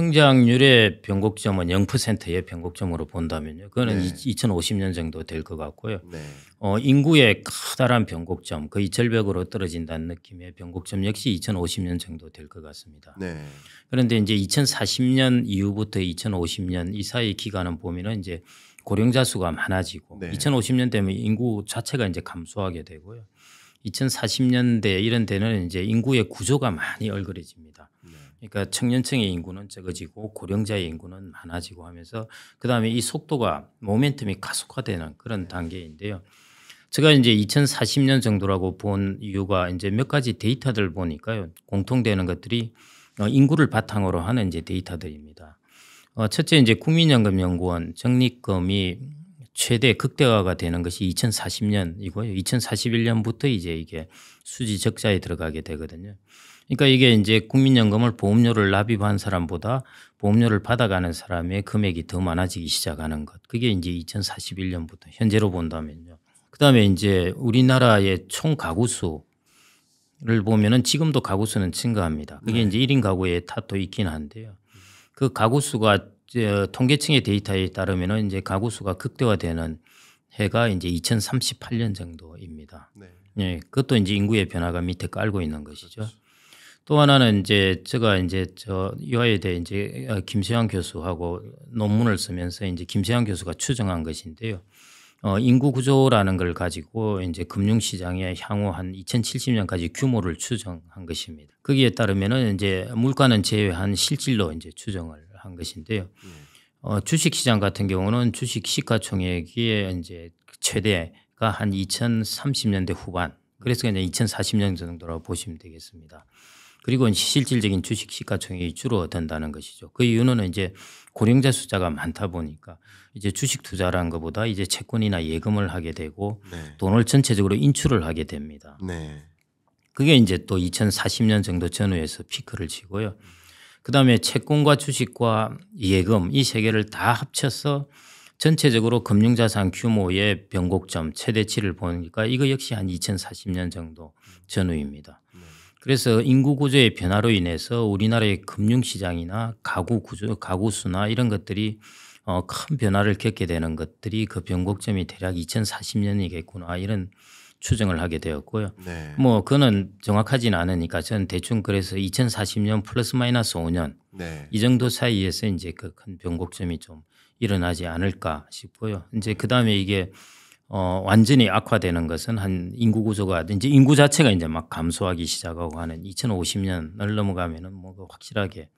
성장률의 변곡점은 0%의 변곡점으로 본다면요. 그거는 네. 2050년 정도 될 것 같고요. 네. 어, 인구의 커다란 변곡점, 거의 그 절벽으로 떨어진다는 느낌의 변곡점 역시 2050년 정도 될 것 같습니다. 네. 그런데 이제 2040년 이후부터 2050년 이 사이 기간을 보면은 이제 고령자 수가 많아지고 네. 2050년 되면 인구 자체가 이제 감소하게 되고요. 2040년대 이런 데는 이제 인구의 구조가 많이 얼그러집니다. 그러니까 청년층의 인구는 적어지고 고령자의 인구는 많아지고 하면서 그 다음에 이 속도가 모멘텀이 가속화되는 그런 단계인데요. 제가 이제 2040년 정도라고 본 이유가 이제 몇 가지 데이터들 보니까요 공통되는 것들이 어, 인구를 바탕으로 하는 이제 데이터들입니다. 어, 첫째 이제 국민연금연구원 적립금이 최대 극대화가 되는 것이 2040년이고요. 2041년부터 이제 이게 수지 적자에 들어가게 되거든요. 그러니까 이게 이제 국민연금을 보험료를 납입한 사람보다 보험료를 받아가는 사람의 금액이 더 많아지기 시작하는 것. 그게 이제 2041년부터 현재로 본다면요. 그다음에 이제 우리나라의 총 가구 수를 보면은 지금도 가구 수는 증가합니다. 그게 네. 이제 1인 가구의 탓도 있긴 한데요. 그 가구 수가 통계청의 데이터에 따르면은 이제 가구 수가 극대화되는 해가 이제 2038년 정도입니다. 네. 예, 그것도 이제 인구의 변화가 밑에 깔고 있는 것이죠. 그렇죠. 또 하나는 이제 제가 이제 저여에대해 이제 어, 김세환 교수하고 논문을 쓰면서 이제 김세환 교수가 추정한 것인데요. 어, 인구 구조라는 걸 가지고 이제 금융시장의 향후 한 2070년까지 규모를 추정한 것입니다. 거기에 따르면은 이제 물가는 제외한 실질로 이제 추정을 한 것인데요. 예. 어, 주식시장 같은 경우는 주식 시가총액이 이제 최대가 한 2030년대 후반 그래서 그냥 2040년 정도라고 보시면 되겠습니다. 그리고 실질적인 주식 시가총액이 줄어든다는 것이죠. 그 이유는 이제 고령자 숫자가 많다 보니까 이제 주식 투자라는 것보다 이제 채권이나 예금을 하게 되고 네. 돈을 전체적으로 인출을 하게 됩니다. 네. 그게 이제 또 2040년 정도 전후에서 피크를 치고요. 그다음에 채권과 주식과 예금 이 세 개를 다 합쳐서 전체적으로 금융자산 규모의 변곡점 최대치를 보니까 이거 역시 한 2040년 정도 전후입니다. 네. 그래서 인구 구조의 변화로 인해서 우리나라의 금융시장이나 가구 구조, 가구 수나 이런 것들이 어, 큰 변화를 겪게 되는 것들이 그 변곡점이 대략 2040년이겠구나 이런 추정을 하게 되었고요. 네. 뭐 그는 정확하진 않으니까 전 대충 그래서 2040년 플러스 마이너스 5년 네. 이 정도 사이에서 이제 그 큰 변곡점이 좀 일어나지 않을까 싶고요. 이제 그 다음에 이게 어, 완전히 악화되는 것은 한 인구 구조가 이제 인구 자체가 이제 막 감소하기 시작하고 하는 2050년을 넘어가면은 뭐 그 확실하게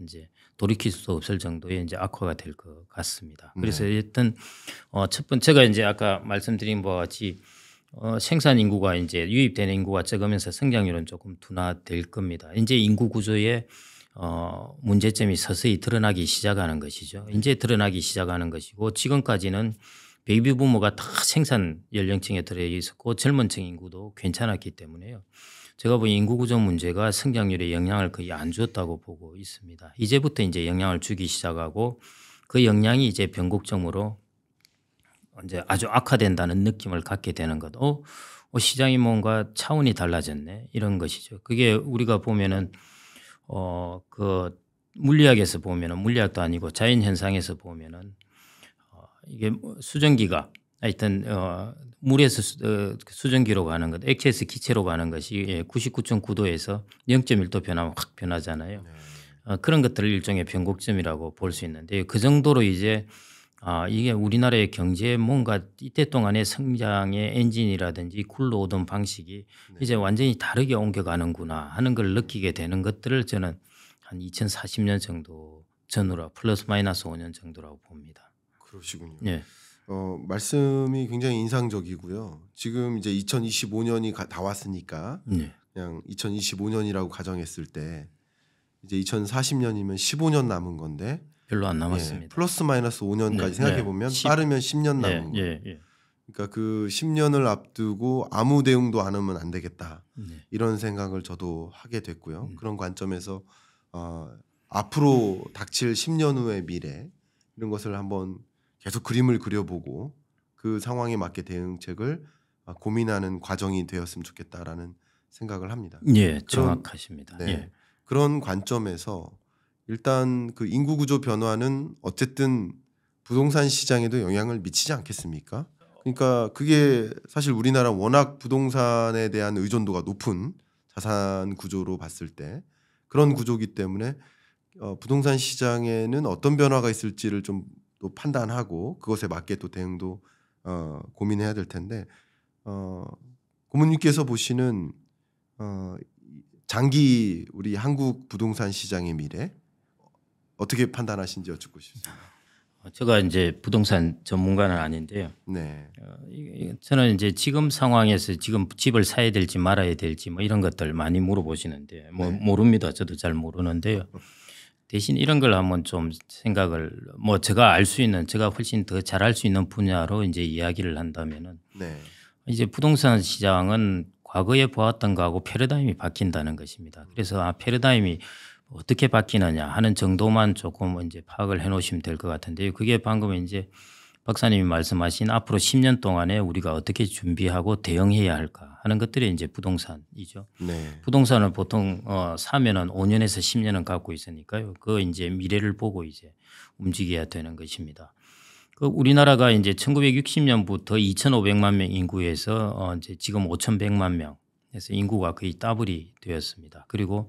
이제 돌이킬 수도 없을 정도의 이제 악화가 될 것 같습니다. 네. 그래서 네. 일단 어, 첫 번째가 이제 아까 말씀드린 바와 같이 어, 생산 인구가 이제 유입되는 인구가 적으면서 성장률은 조금 둔화될 겁니다. 이제 인구 구조에 어, 문제점이 서서히 드러나기 시작하는 것이죠. 이제 드러나기 시작하는 것이고 지금까지는 베이비 부모가 다 생산 연령층에 들어 있었고 젊은 층 인구도 괜찮았기 때문에요. 제가 보 인구 구조 문제가 성장률에 영향을 거의 안 주었다고 보고 있습니다. 이제부터 이제 영향을 주기 시작하고 그 영향이 이제 변곡점으로 이제 아주 악화된다는 느낌을 갖게 되는 것. 어, 어 시장이 뭔가 차원이 달라졌네 이런 것이죠. 그게 우리가 보면은 어 그 물리학에서 보면은 물리학도 아니고 자연 현상에서 보면은 이게 뭐 수증기가 하여튼 어, 물에서 수, 어, 증기로 가는 것, 액체에서 기체로 가는 것이 99.9도에서 예, 0.1도 변하면 확 변하잖아요. 네. 어, 그런 것들을 일종의 변곡점이라고 볼 수 있는데 그 정도로 이제 아, 이게 우리나라의 경제에 뭔가 이때 동안의 성장의 엔진이라든지 굴러오던 방식이 네. 이제 완전히 다르게 옮겨가는구나 하는 걸 느끼게 되는 것들을 저는 한 2040년 정도 전후로 플러스 마이너스 5년 정도라고 봅니다. 그러시군요. 예. 어, 말씀이 굉장히 인상적이고요. 지금 이제 2025년이 가, 다 왔으니까 예. 그냥 2025년이라고 가정했을 때 이제 2040년이면 15년 남은 건데 별로 안 남았습니다. 예, 플러스 마이너스 5년까지 네, 생각해 네. 보면 네, 빠르면 10년 남은 네, 거예요. 예, 예, 그러니까 그 10년을 앞두고 아무 대응도 안 하면 안 되겠다 네. 이런 생각을 저도 하게 됐고요. 음. 그런 관점에서 어, 앞으로 닥칠 10년 후의 미래 이런 것을 한번 계속 그림을 그려보고 그 상황에 맞게 대응책을 아, 고민하는 과정이 되었으면 좋겠다라는 생각을 합니다. 예, 정확하십니다. 네, 예. 그런 관점에서 일단 그 인구 구조 변화는 어쨌든 부동산 시장에도 영향을 미치지 않겠습니까? 그러니까 그게 사실 우리나라 워낙 부동산에 대한 의존도가 높은 자산 구조로 봤을 때 그런 구조기 때문에 어, 부동산 시장에는 어떤 변화가 있을지를 좀또 판단하고 그것에 맞게 또 대응도 어, 고민해야 될 텐데 어, 고모님께서 보시는 어, 장기 우리 한국 부동산 시장의 미래 어떻게 판단하신지 여쭙고 싶습니다. 어, 제가 이제 부동산 전문가는 아닌데요. 네. 어, 저는 이제 지금 상황에서 지금 집을 사야 될지 말아야 될지 뭐 이런 것들 많이 물어보시는데 뭐 네. 모릅니다. 저도 잘 모르는데요. 대신 이런 걸 한번 좀 생각을 뭐 제가 알 수 있는 제가 훨씬 더 잘할 수 있는 분야로 이제 이야기를 한다면은 네. 이제 부동산 시장은 과거에 보았던 거하고 패러다임이 바뀐다는 것입니다. 그래서 아 패러다임이 어떻게 바뀌느냐 하는 정도만 조금 이제 파악을 해 놓으시면 될 것 같은데요. 그게 방금 이제 박사님이 말씀하신 앞으로 10년 동안에 우리가 어떻게 준비하고 대응해야 할까 하는 것들이 이제 부동산이죠. 네. 부동산을 보통 어 사면은 5년에서 10년은 갖고 있으니까요. 그 이제 미래를 보고 이제 움직여야 되는 것입니다. 그 우리나라가 이제 1960년부터 2,500만 명 인구에서 어 이제 지금 5,100만 명 그래서 인구가 거의 더블이 되었습니다. 그리고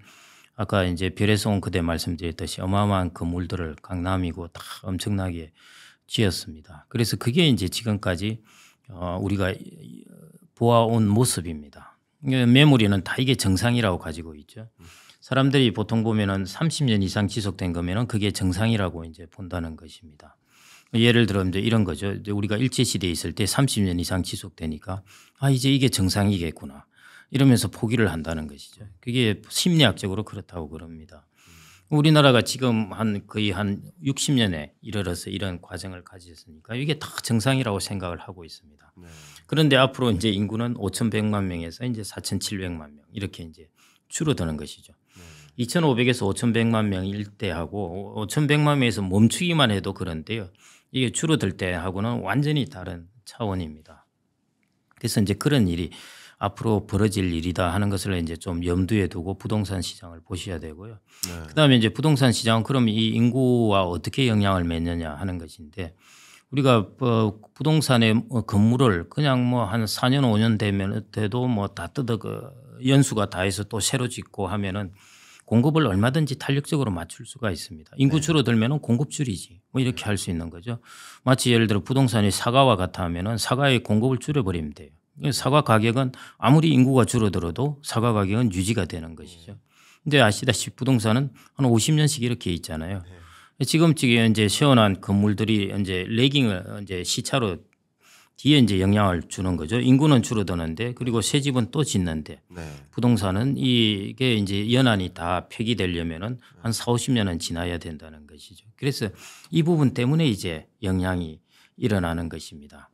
아까 이제 별에서 온 그대 말씀드렸듯이 어마어마한 그물들을 강남이고 다 엄청나게 지었습니다. 그래서 그게 이제 지금까지 어, 우리가 보아온 모습입니다. 메모리는 다 이게 정상이라고 가지고 있죠. 사람들이 보통 보면은 30년 이상 지속된 거면은 그게 정상이라고 이제 본다는 것입니다. 예를 들어 이제 이런 거죠. 이제 우리가 일제 시대에 있을 때 30년 이상 지속되니까 아 이제 이게 정상이겠구나 이러면서 포기를 한다는 것이죠. 그게 심리학적으로 그렇다고 그럽니다. 우리나라가 지금 한 거의 한 60년에 이르러서 이런 과정을 가지셨으니까 이게 다 정상이라고 생각을 하고 있습니다. 네. 그런데 앞으로 이제 인구는 5,100만 명에서 이제 4,700만 명 이렇게 이제 줄어드는 것이죠. 네. 2,500에서 5,100만 명 일대하고 5,100만 명에서 멈추기만 해도 그런데요. 이게 줄어들 때하고는 완전히 다른 차원입니다. 그래서 이제 그런 일이 앞으로 벌어질 일이다 하는 것을 이제 좀 염두에 두고 부동산 시장을 보셔야 되고요. 네. 그다음에 이제 부동산 시장 은 그럼 이 인구와 어떻게 영향을 맺느냐 하는 것인데 우리가 어, 부동산의 어, 건물을 그냥 뭐 한 4년 5년 되면 돼도 뭐 다 뜯어 그 연수가 다 해서 또 새로 짓고 하면은 공급을 얼마든지 탄력적으로 맞출 수가 있습니다. 인구 네. 줄어들면 공급 줄이지 뭐 이렇게 네. 할수 있는 거죠. 마치 예를 들어 부동산이 사과와 같아 하면은 사과의 공급을 줄여버리면 돼요. 사과 가격은 아무리 인구가 줄어들어도 사과 가격은 유지가 되는 것이죠. 근데 아시다시피 부동산은 한 50년씩 이렇게 있잖아요. 네. 지금 지금 이제 시원한 건물들이 이제 레깅을 이제 시차로 뒤에 이제 영향을 주는 거죠. 인구는 줄어드는데 그리고 새 집은 또 짓는데 네. 부동산은 이게 이제 연안이다 폐기되려면은 한 4, 50년은 지나야 된다는 것이죠. 그래서 이 부분 때문에 이제 영향이 일어나는 것입니다.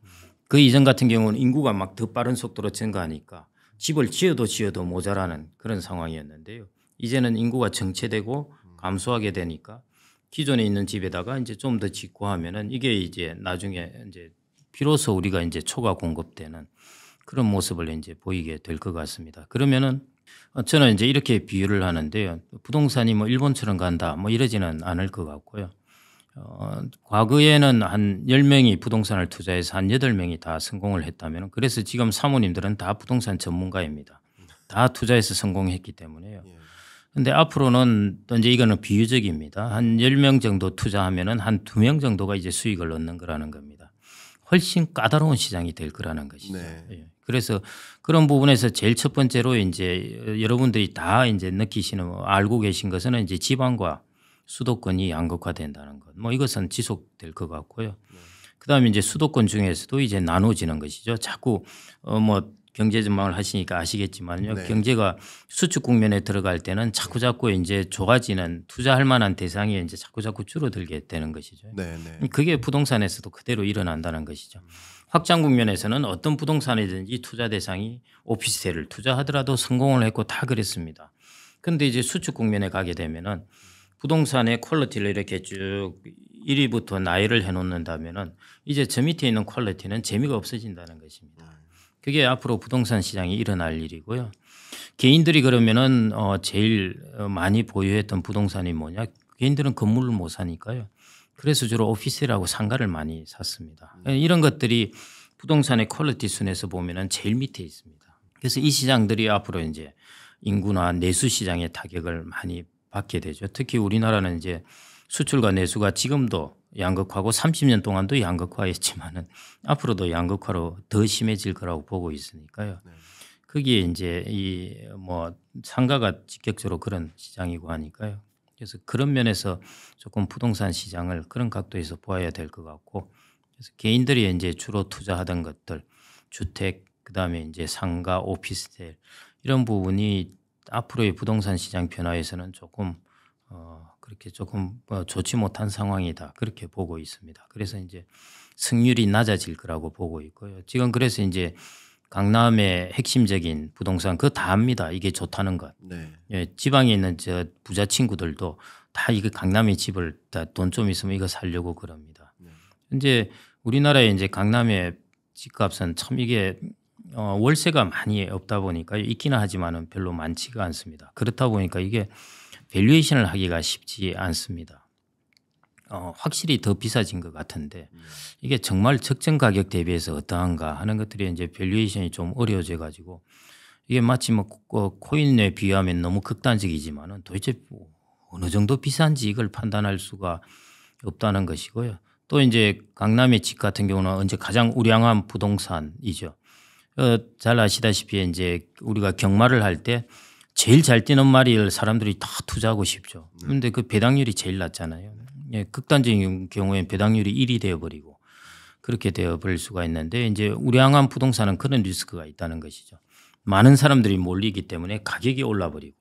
그 이전 같은 경우는 인구가 막 더 빠른 속도로 증가하니까 집을 지어도 지어도 모자라는 그런 상황이었는데요. 이제는 인구가 정체되고 감소하게 되니까 기존에 있는 집에다가 이제 좀 더 짓고 하면은 이게 이제 나중에 이제 비로소 우리가 이제 초과 공급되는 그런 모습을 이제 보이게 될 것 같습니다. 그러면은 어, 저는 이제 이렇게 비유를 하는데요. 부동산이 뭐 일본처럼 간다 뭐 이러지는 않을 것 같고요. 어, 과거에는 한 10명이 부동산을 투자해서 한 8명이 다 성공을 했다면 그래서 지금 사모님들은 다 부동산 전문가입니다. 다 투자해서 성공했기 때문에요. 예. 근데 앞으로는 또 이제 이거는 비유적입니다. 한 10명 정도 투자하면은 한 2명 정도가 이제 수익을 얻는 거라는 겁니다. 훨씬 까다로운 시장이 될 거라는 것이죠. 네. 예. 그래서 그런 부분에서 제일 첫 번째로 이제 여러분들이 다 이제 느끼시는 알고 계신 것은 이제 지방과 수도권이 양극화된다는 것. 뭐 이것은 지속될 것 같고요. 네. 그다음에 이제 수도권 중에서도 이제 나눠지는 것이죠. 자꾸 어뭐 경제 전망을 하시니까 아시겠지만요. 네. 경제가 수축 국면에 들어갈 때는 자꾸 자꾸 이제 좁아지는 투자할 만한 대상이 이제 자꾸 자꾸 줄어들게 되는 것이죠. 네, 네. 음, 그게 부동산에서도 그대로 일어난다는 것이죠. 음. 확장 국면에서는 어떤 부동산이든지 투자 대상이 오피스텔을 투자하더라도 성공을 했고 다 그랬습니다. 근데 이제 수축 국면에 가게 되면은 음. 부동산의 퀄리티를 이렇게 쭉 1위부터 나열을 해놓는다면은 이제 저 밑에 있는 퀄리티는 재미가 없어진다는 것입니다. 그게 앞으로 부동산 시장이 일어날 일이고요. 개인들이 그러면은 어 제일 많이 보유했던 부동산이 뭐냐? 개인들은 건물을 못 사니까요. 그래서 주로 오피스라고 상가를 많이 샀습니다. 예, 이런 것들이 부동산의 퀄리티 순에서 보면은 제일 밑에 있습니다. 그래서 이 시장들이 앞으로 이제 인구나 내수 시장에 타격을 많이 받게 되죠. 특히 우리나라는 이제 수출과 내수가 지금도 양극화고 30년 동안도 양극화였지만은 앞으로도 양극화로 더 심해질 거라고 보고 있으니까요. 네. 거기에 이제 이 뭐 상가가 직격적으로 그런 시장이고 하니까요. 그래서 그런 면에서 조금 부동산 시장을 그런 각도에서 보아야 될 것 같고 그래서 개인들이 이제 주로 투자하던 것들 주택 그다음에 이제 상가 오피스텔 이런 부분이 앞으로의 부동산 시장 변화에서는 조금 어, 그렇게 조금 어, 좋지 못한 상황이다 그렇게 보고 있습니다. 그래서 이제 승률이 낮아질 거라고 보고 있고요. 지금 그래서 이제 강남의 핵심적인 부동산 그다 압니다. 이게 좋다는 것. 네. 예, 지방에 있는 저 부자 친구들도 다 이거 강남의 집을 다 돈 좀 있으면 이거 살려고 그럽니다. 네. 이제 우리나라에 이제 강남의 집값은 참 이게 어, 월세가 많이 없다 보니까 있기는 하지만은 별로 많지가 않습니다. 그렇다 보니까 이게 밸류에이션을 하기가 쉽지 않습니다. 어, 확실히 더 비싸진 것 같은데 이게 정말 적정 가격 대비해서 어떠한가 하는 것들이 이제 밸류에이션이 좀 어려워져 가지고 이게 마치 뭐 어, 코인에 비하면 너무 극단적이지만은 도대체 뭐 어느 정도 비싼지 이걸 판단할 수가 없다는 것이고요. 또 이제 강남의 집 같은 경우는 언제 가장 우량한 부동산이죠. 어, 잘 아시다시피 이제 우리가 경마를 할 때 제일 잘 뛰는 마리를 사람들이 다 투자하고 싶죠. 네. 그런데 그 배당률이 제일 낮잖아요. 예, 극단적인 경우엔 배당률이 1이 되어버리고 그렇게 되어버릴 수가 있는데 이제 우량한 부동산은 그런 리스크가 있다는 것이죠. 많은 사람들이 몰리기 때문에 가격이 올라버리고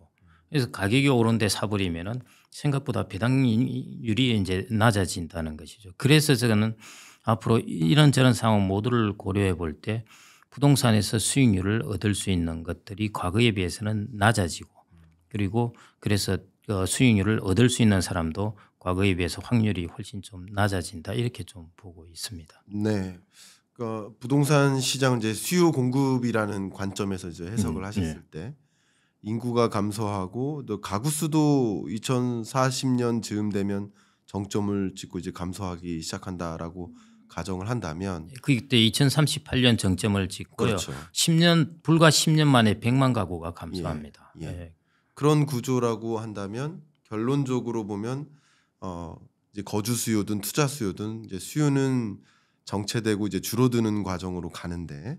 그래서 가격이 오른데 사버리면은 생각보다 배당률이 이제 낮아진다는 것이죠. 그래서 저는 앞으로 이런저런 상황 모두를 고려해 볼때 부동산에서 수익률을 얻을 수 있는 것들이 과거에 비해서는 낮아지고 그리고 그래서 어, 수익률을 얻을 수 있는 사람도 과거에 비해서 확률이 훨씬 좀 낮아진다 이렇게 좀 보고 있습니다. 네. 그러니까 부동산 시장 이제 수요 공급이라는 관점에서 이제 해석을 음, 하셨을 네. 때 인구가 감소하고 또 가구 수도 2040년 즈음 되면 정점을 찍고 이제 감소하기 시작한다라고 음. 가정을 한다면 예, 그때 2038년 정점을 찍고요. 그렇죠. 10년 불과 10년 만에 100만 가구가 감소합니다. 예, 예. 예. 그런 구조라고 한다면 결론적으로 보면 어 이제 거주 수요든 투자 수요든 이제 수요는 정체되고 이제 줄어드는 과정으로 가는데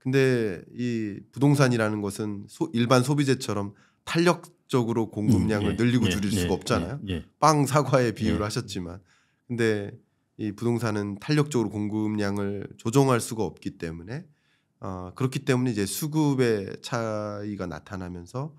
근데 이 부동산이라는 것은 소, 일반 소비재처럼 탄력적으로 음, 공급량을 음, 예, 늘리고 예, 줄일 예, 수가 없잖아요. 빵 사과의 비유를 하셨지만 근데 이 부동산은 탄력적으로 공급량을 조정할 수가 없기 때문에 어, 그렇기 때문에 이제 수급의 차이가 나타나면서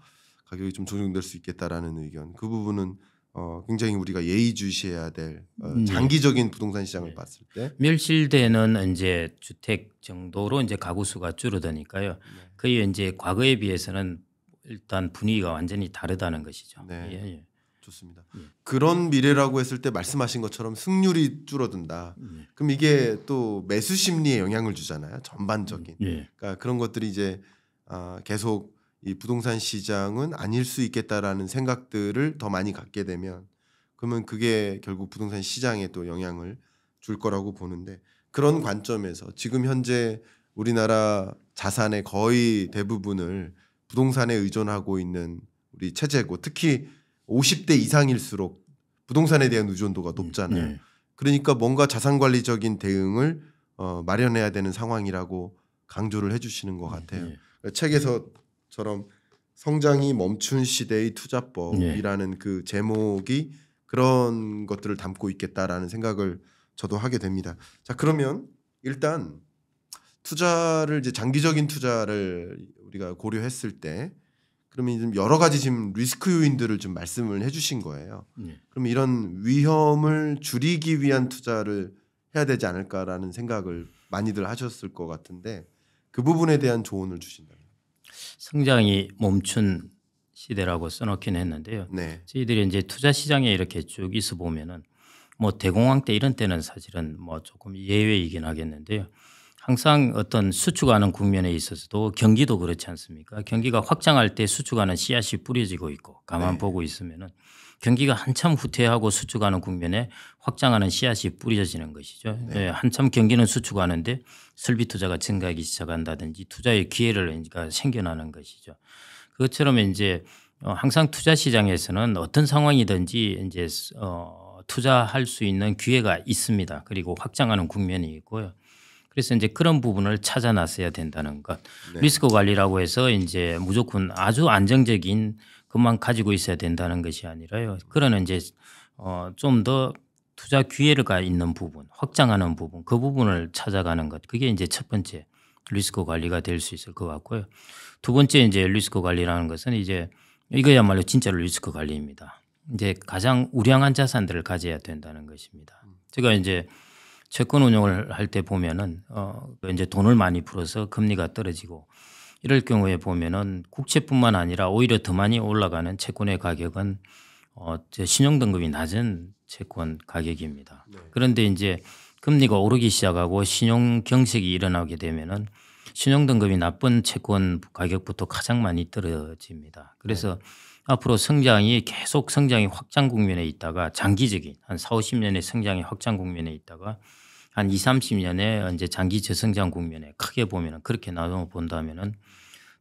가격이 좀 조정될 수 있겠다라는 의견 그 부분은 어, 굉장히 우리가 예의주시해야 될 어, 음, 네. 장기적인 부동산 시장을 네. 봤을 때 멸실되는 이제 주택 정도로 이제 가구 수가 줄어드니까요. 네. 그의 이제 과거에 비해서는 일단 분위기가 완전히 다르다는 것이죠. 네. 예, 예. 좋습니다. 예. 그런 미래라고 했을 때 말씀하신 것처럼 승률이 줄어든다. 예. 그럼 이게 또 매수 심리에 영향을 주잖아요. 전반적인. 예. 그러니까 그런 것들이 이제 아, 계속 이 부동산 시장은 아닐 수 있겠다라는 생각들을 더 많이 갖게 되면 그러면 그게 결국 부동산 시장에 또 영향을 줄 거라고 보는데 그런 관점에서 지금 현재 우리나라 자산의 거의 대부분을 부동산에 의존하고 있는 우리 체제고 특히 50대 이상일수록 부동산에 대한 의존도가 높잖아요. 네. 그러니까 뭔가 자산 관리적인 대응을 어, 마련해야 되는 상황이라고 강조를 해주시는 것 같아요. 네. 그러니까 책에서처럼 성장이 멈춘 시대의 투자법이라는 네. 그 제목이 그런 것들을 담고 있겠다라는 생각을 저도 하게 됩니다. 자 그러면 일단 투자를 이제 장기적인 투자를 우리가 고려했을 때 그러면 좀 여러 가지 지금 리스크 요인들을 좀 말씀을 해주신 거예요. 네. 그럼 이런 위험을 줄이기 위한 투자를 해야 되지 않을까라는 생각을 많이들 하셨을 것 같은데 그 부분에 대한 조언을 주신다면 성장이 멈춘 시대라고 써놓긴 했는데요. 네. 저희들이 이제 투자 시장에 이렇게 쭉 있어 보면은 뭐 대공황 때 이런 때는 사실은 뭐 조금 예외이긴 하겠는데요. 항상 어떤 수축하는 국면에 있어서도 경기도 그렇지 않습니까? 경기가 확장할 때 수축하는 씨앗이 뿌려지고 있고 가만 네. 보고 있으면은 경기가 한참 후퇴하고 수축하는 국면에 확장하는 씨앗이 뿌려지는 것이죠. 네. 네, 한참 경기는 수축하는데 설비 투자가 증가하기 시작한다든지 투자의 기회를 그러니까 생겨나는 것이죠. 그것처럼 이제 어, 항상 투자 시장에서는 어떤 상황이든지 이제 어, 투자할 수 있는 기회가 있습니다. 그리고 확장하는 국면이 있고요. 그래서 이제 그런 부분을 찾아놨어야 된다는 것. 네. 리스크 관리라고 해서 이제 무조건 아주 안정적인 것만 가지고 있어야 된다는 것이 아니라요. 그런 이제 어, 좀더 투자 기회가 있는 부분, 확장하는 부분, 그 부분을 찾아가는 것. 그게 이제 첫 번째 리스크 관리가 될 수 있을 것 같고요. 두 번째 이제 리스크 관리라는 것은 이제 이거야말로 진짜로 리스크 관리입니다. 이제 가장 우량한 자산들을 가져야 된다는 것입니다. 음. 제가 이제 채권 운용을 할 때 보면은 어 그 이제 돈을 많이 풀어서 금리가 떨어지고 이럴 경우에 보면은 국채뿐만 아니라 오히려 더 많이 올라가는 채권의 가격은 어 신용 등급이 낮은 채권 가격입니다. 네. 그런데 이제 금리가 오르기 시작하고 신용 경색이 일어나게 되면은 신용 등급이 나쁜 채권 가격부터 가장 많이 떨어집니다. 그래서 네. 앞으로 성장이 계속 성장이 확장 국면에 있다가 장기적인 한 4, 50년의 성장이 확장 국면에 있다가 한 2, 30년에 이제 장기 재성장 국면에 크게 보면 그렇게 나눠 본다면은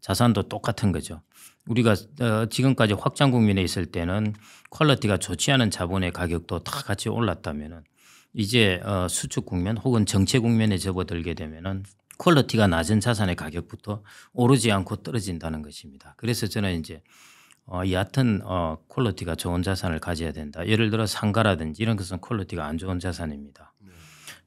자산도 똑같은 거죠. 우리가 어, 지금까지 확장 국면에 있을 때는 퀄리티가 좋지 않은 자본의 가격도 다 같이 올랐다면은 이제 어, 수축 국면 혹은 정체 국면에 접어들게 되면은 퀄리티가 낮은 자산의 가격부터 오르지 않고 떨어진다는 것입니다. 그래서 저는 이제 어, 얕은 어, 퀄리티가 좋은 자산을 가져야 된다. 예를 들어 상가라든지 이런 것은 퀄리티가 안 좋은 자산입니다. 네.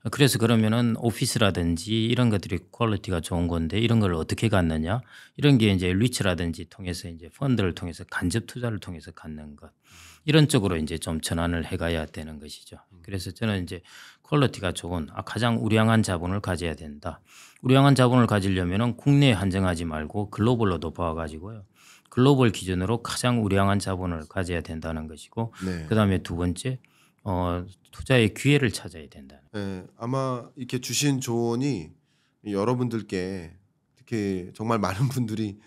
그래서 그러면은 오피스라든지 이런 것들이 퀄리티가 좋은 건데 이런 걸 어떻게 갖느냐 이런 게 이제 리츠라든지 통해서 이제 펀드를 통해서 간접 투자를 통해서 갖는 것 이런 쪽으로 이제 좀 전환을 해가야 되는 것이죠. 그래서 저는 이제 퀄리티가 좋은 아, 가장 우량한 자본을 가져야 된다. 우량한 자본을 가지려면은 국내에 한정하지 말고 글로벌로 높아가지고요. 글로벌 기준으로 가장 우량한 자본을 가져야 된다는 것이고 네. 그다음에 두 번째 어, 투자의 기회를 찾아야 된다. 네, 아마 이렇게 주신 조언이 여러분들께 특히 정말 많은 분들이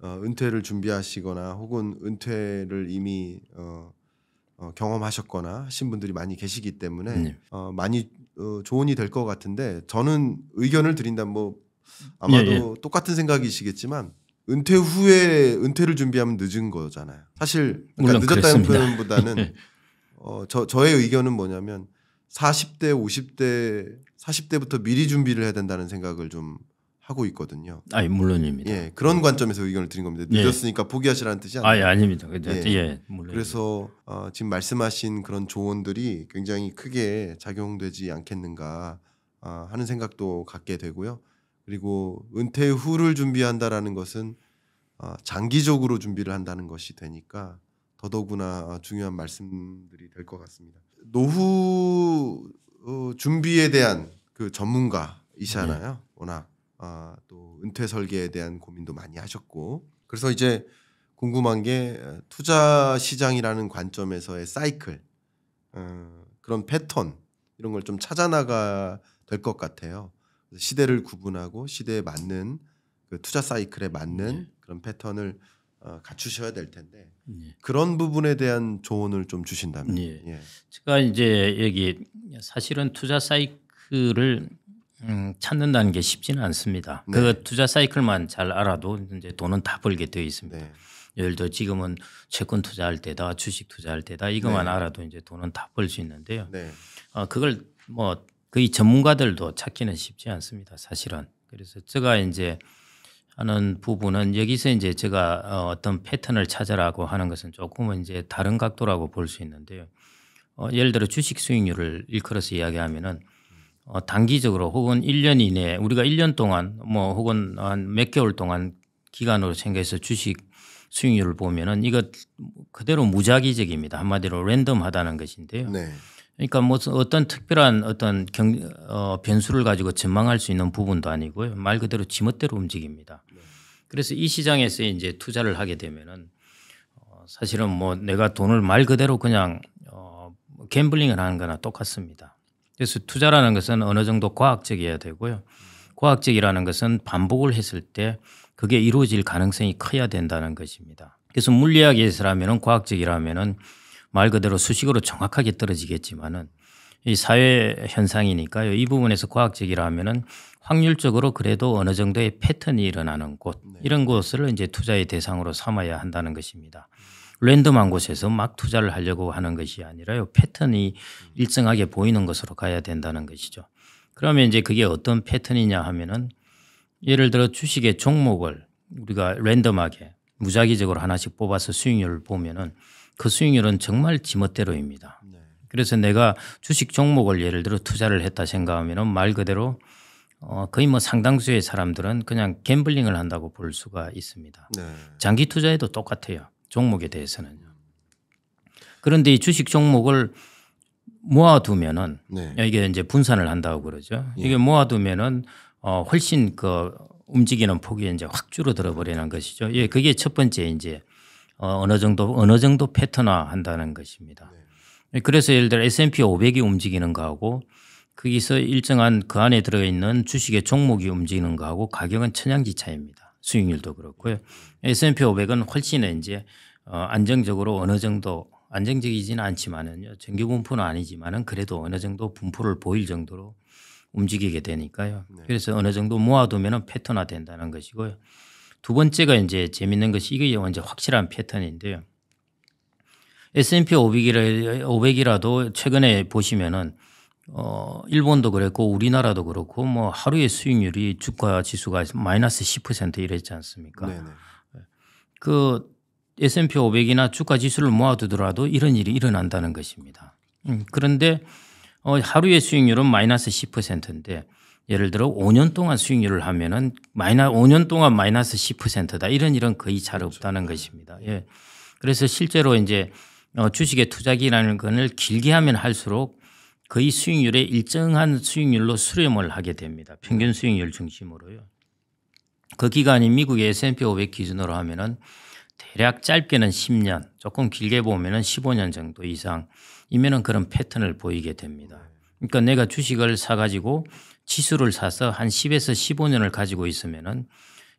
어, 은퇴를 준비하시거나 혹은 은퇴를 이미 어, 어, 경험하셨거나 하신 분들이 많이 계시기 때문에 네. 어, 많이 어, 조언이 될 것 같은데 저는 의견을 드린다면 뭐 아마도 예, 예. 똑같은 생각이시겠지만 은퇴 후에 은퇴를 준비하면 늦은 거잖아요. 사실 그러니까 늦었다는 표현보다는 네. 어, 저, 저의 의견은 뭐냐면 40대, 50대, 40대부터 미리 준비를 해야 된다는 생각을 좀 하고 있거든요. 아, 예, 물론입니다. 예, 그런 예. 관점에서 의견을 드린 겁니다. 예. 늦었으니까 예. 포기하시라는 뜻이 아니에요. 아, 예, 아닙니다. 예, 예 물론. 그래서 어, 지금 말씀하신 그런 조언들이 굉장히 크게 작용되지 않겠는가 어, 하는 생각도 갖게 되고요. 그리고 은퇴 후를 준비한다라는 것은 어, 장기적으로 준비를 한다는 것이 되니까 더더구나 어, 중요한 말씀들이 될 것 같습니다. 노후 어, 준비에 대한 그전문가이잖아요 네. 워낙 아, 또 은퇴 설계에 대한 고민도 많이 하셨고 그래서 이제 궁금한 게 어, 투자 시장이라는 관점에서의 사이클 그런 패턴 이런 걸 좀 찾아나가 될 것 같아요. 시대를 구분하고 시대에 맞는 그 투자 사이클에 맞는 네. 그런 패턴을 어, 갖추셔야 될 텐데 예. 그런 부분에 대한 조언을 좀 주신다면 예. 예. 제가 이제 여기 사실은 투자 사이클을 음, 찾는다는 게 쉽지는 않습니다. 그 네. 그 투자 사이클만 잘 알아도 이제 돈은 다 벌게 되어 있습니다. 네. 예를 들어 지금은 채권 투자할 때다 주식 투자할 때다 이것만 네. 알아도 이제 돈은 다 벌 수 있는데요. 네. 어, 그걸 뭐 거의 전문가들도 찾기는 쉽지 않습니다. 사실은 그래서 제가 이제 하는 부분은 여기서 이제 제가 어, 어떤 패턴을 찾으라고 하는 것은 조금은 이제 다른 각도라고 볼 수 있는데요. 어, 예를 들어 주식 수익률을 일컬어서 이야기하면은 어, 단기적으로 혹은 1년 이내에 우리가 1년 동안 뭐 혹은 한 몇 개월 동안 기간으로 생각해서 주식 수익률을 보면은 이것 그대로 무작위적입니다. 한마디로 랜덤하다는 것인데요. 네. 그러니까 뭐 어떤 특별한 어떤 경, 어, 변수를 가지고 전망할 수 있는 부분도 아니고요. 말 그대로 지멋대로 움직입니다. 그래서 이 시장에서 이제 투자를 하게 되면은 어, 사실은 뭐 내가 돈을 말 그대로 그냥 어, 갬블링을 하는 거나 똑같습니다. 그래서 투자라는 것은 어느 정도 과학적이어야 되고요. 과학적이라는 것은 반복을 했을 때 그게 이루어질 가능성이 커야 된다는 것입니다. 그래서 물리학에서라면은 과학적이라면은 말 그대로 수식으로 정확하게 떨어지겠지만은 이 사회 현상이니까요. 이 부분에서 과학적이라 하면은 확률적으로 그래도 어느 정도의 패턴이 일어나는 곳 네. 이런 곳을 이제 투자의 대상으로 삼아야 한다는 것입니다. 랜덤한 곳에서 막 투자를 하려고 하는 것이 아니라요. 패턴이 일정하게 보이는 것으로 가야 된다는 것이죠. 그러면 이제 그게 어떤 패턴이냐 하면은 예를 들어 주식의 종목을 우리가 랜덤하게 무작위적으로 하나씩 뽑아서 수익률을 보면은 그 수익률은 정말 지멋대로입니다. 네. 그래서 내가 주식 종목을 예를 들어 투자를 했다 생각하면은 말 그대로 어 거의 뭐 상당수의 사람들은 그냥 갬블링을 한다고 볼 수가 있습니다. 네. 장기 투자에도 똑같아요. 종목에 대해서는요. 그런데 이 주식 종목을 모아두면은 네. 이게 이제 분산을 한다고 그러죠. 예. 이게 모아두면은 어 훨씬 그 움직이는 폭이 이제 확 줄어들어 버리는 것이죠. 예, 그게 첫 번째 이제 어, 어느 어 정도 어느 정도 패턴화한다는 것입니다. 네. 그래서 예를 들어 S&P 500이 움직이는 거하고 거기서 일정한 그 안에 들어 있는 주식의 종목이 움직이는 거하고 가격은 천양지차입니다. 수익률도 그렇고요. 네. S&P 500은 훨씬 이제 어, 안정적으로 어느 정도 안정적이지는 않지만은요. 정규 분포는 아니지만은 그래도 어느 정도 분포를 보일 정도로 움직이게 되니까요. 네. 그래서 어느 정도 모아두면 패턴화 된다는 것이고요. 두 번째가 이제 재밌는 것이 이게 완제 확실한 패턴인데요. S&P 500이라도 최근에 보시면은 어 일본도 그랬고 우리나라도 그렇고 뭐 하루의 수익률이 주가 지수가 마이너스 10% 이랬지 않습니까? 네네. 예. 그 S&P 500이나 주가 지수를 모아두더라도 이런 일이 일어난다는 것입니다. 음, 그런데 어, 하루의 수익률은 마이너스 10%인데 예를 들어 5년 동안 수익률을 하면은 마이너 5년 동안 마이너스 10%다 이런 일은 거의 잘 그렇죠. 없다는 네. 것입니다. 예. 그래서 실제로 이제 어, 주식의 투자기라는 건을 길게 하면 할수록 거의 수익률에 일정한 수익률로 수렴을 하게 됩니다. 평균 네. 수익률 중심으로요. 그 기간이 미국의 S&P 500 기준으로 하면은 대략 짧게는 10년, 조금 길게 보면은 15년 정도 이상이면은 그런 패턴을 보이게 됩니다. 네. 그러니까 내가 주식을 사가지고 지수를 사서 한 10에서 15년을 가지고 있으면은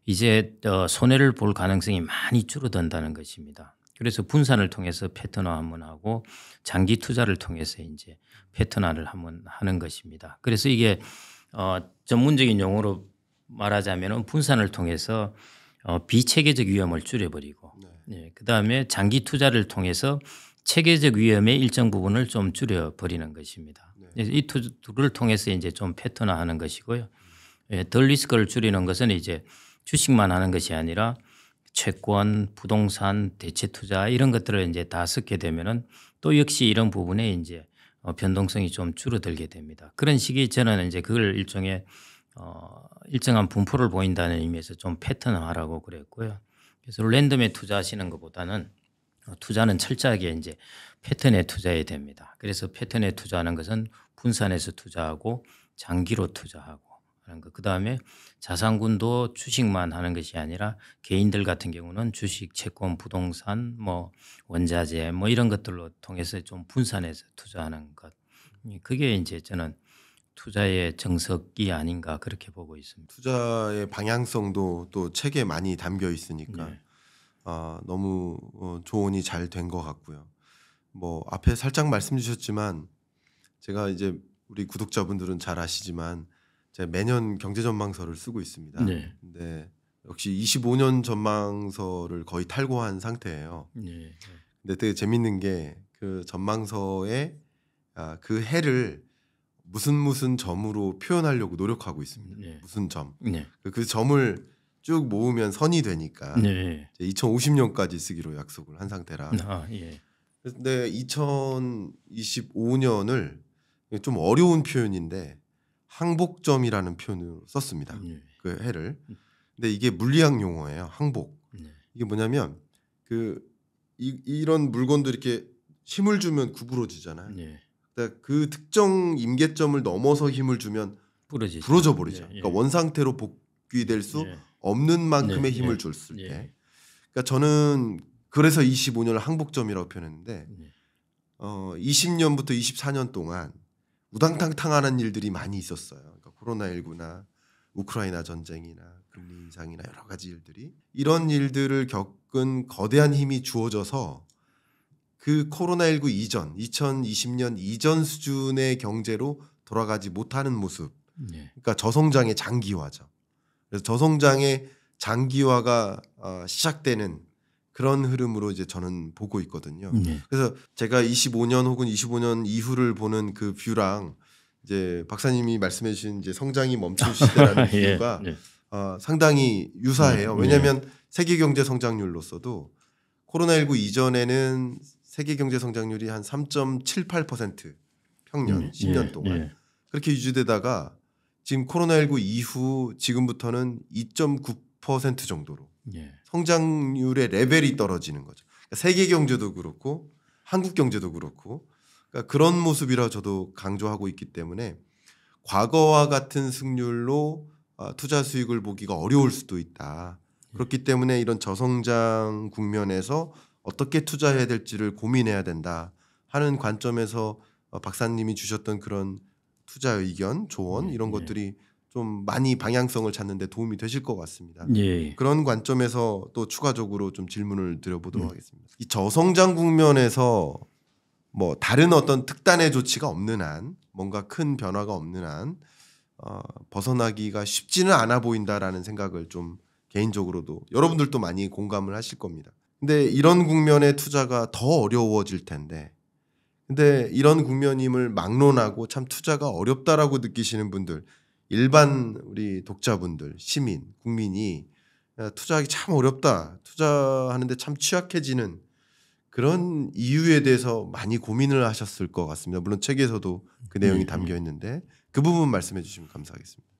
이제 어 손해를 볼 가능성이 많이 줄어든다는 것입니다. 그래서 분산을 통해서 패턴화 한번 하고 장기 투자를 통해서 이제 패턴화를 한번 하는 것입니다. 그래서 이게 어 전문적인 용어로 말하자면 분산을 통해서 어 비체계적 위험을 줄여버리고 네. 예, 그다음에 장기 투자를 통해서 체계적 위험의 일정 부분을 좀 줄여버리는 것입니다. 그래서 네. 이둘를 통해서 이제 좀 패턴화하는 것이고요. 예, 덜 리스크를 줄이는 것은 이제 주식만 하는 것이 아니라 채권, 부동산, 대체 투자 이런 것들을 이제 다 섞게 되면은 또 역시 이런 부분에 이제 어, 변동성이 좀 줄어들게 됩니다. 그런 식이 저는 이제 그걸 일종의 어, 일정한 분포를 보인다는 의미에서 좀 패턴화라고 그랬고요. 그래서 랜덤에 투자하시는 것보다는 어, 투자는 철저하게 이제 패턴에 투자해야 됩니다. 그래서 패턴에 투자하는 것은 분산해서 투자하고 장기로 투자하고 하는 것. 그 다음에 자산군도 주식만 하는 것이 아니라 개인들 같은 경우는 주식, 채권, 부동산, 뭐 원자재 뭐 이런 것들로 통해서 좀 분산해서 투자하는 것. 그게 이제 저는 투자의 정석이 아닌가 그렇게 보고 있습니다. 투자의 방향성도 또 책에 많이 담겨 있으니까 네. 아, 너무 어, 조언이 잘 된 것 같고요. 뭐 앞에 살짝 말씀 주셨지만 제가 이제 우리 구독자분들은 잘 아시지만 제가 매년 경제 전망서를 쓰고 있습니다. 네. 근데 역시 25년 전망서를 거의 탈고한 상태예요. 네. 근데 되게 재밌는 게 그 전망서에 아, 그 해를 무슨 무슨 점으로 표현하려고 노력하고 있습니다. 네. 무슨 점. 네. 그, 그 점을 쭉 모으면 선이 되니까 네. 2050년까지 쓰기로 약속을 한 상태라. 아, 예. 근데 2025년을 좀 어려운 표현인데 항복점이라는 표현으로 썼습니다. 네. 그 해를. 근데 이게 물리학 용어예요. 항복. 네. 이게 뭐냐면 그 이, 이런 물건도 이렇게 힘을 주면 구부러지잖아요. 네. 그그 그러니까 특정 임계점을 넘어서 힘을 주면 부러지죠. 부러져 버리죠. 예, 예. 그러니까 원상태로 복귀될 수 예. 없는 만큼의 네, 힘을 예. 줬을 때. 그러니까 저는 그래서 25년을 항복점이라고 표현했는데 네. 어 20년부터 24년 동안 우당탕탕하는 일들이 많이 있었어요. 그러니까 코로나19나 우크라이나 전쟁이나 금리 인상이나 여러 가지 일들이 이런 일들을 겪은 거대한 힘이 주어져서 그 코로나19 이전 2020년 이전 수준의 경제로 돌아가지 못하는 모습. 네. 그러니까 저성장의 장기화죠. 그래서 저성장의 장기화가 어, 시작되는 그런 흐름으로 이제 저는 보고 있거든요. 네. 그래서 제가 25년 혹은 25년 이후를 보는 그 뷰랑 이제 박사님이 말씀해 주신 이제 성장이 멈춘 시대라는 예, 이유가 예. 어, 상당히 유사해요. 왜냐하면 네, 예. 세계 경제 성장률로서도 코로나19 이전에는 세계 경제 성장률이 한 3.78% 평년 10년 음, 예, 동안 예. 그렇게 유지되다가 지금 코로나19 이후 지금부터는 2.9% 정도로 예. 성장률의 레벨이 떨어지는 거죠. 그러니까 세계 경제도 그렇고 한국 경제도 그렇고 그러니까 그런 모습이라 저도 강조하고 있기 때문에 과거와 같은 승률로 어, 투자 수익을 보기가 어려울 수도 있다. 예. 그렇기 때문에 이런 저성장 국면에서 어떻게 투자해야 될지를 고민해야 된다 하는 관점에서 어, 박사님이 주셨던 그런 투자 의견, 조언 이런 예, 예. 것들이 좀 많이 방향성을 찾는 데 도움이 되실 것 같습니다. 예, 예. 그런 관점에서 또 추가적으로 좀 질문을 드려보도록 음. 하겠습니다. 이 저성장 국면에서 뭐 다른 어떤 특단의 조치가 없는 한 뭔가 큰 변화가 없는 한 어, 벗어나기가 쉽지는 않아 보인다라는 생각을 좀 개인적으로도 여러분들도 많이 공감을 하실 겁니다. 근데 이런 국면의 투자가 더 어려워질 텐데 근데 이런 국면임을 막론하고 참 투자가 어렵다라고 느끼시는 분들, 일반 우리 독자분들, 시민, 국민이 투자하기 참 어렵다, 투자하는데 참 취약해지는 그런 이유에 대해서 많이 고민을 하셨을 것 같습니다. 물론 책에서도 그 내용이 음, 음. 담겨 있는데 그 부분 말씀해 주시면 감사하겠습니다.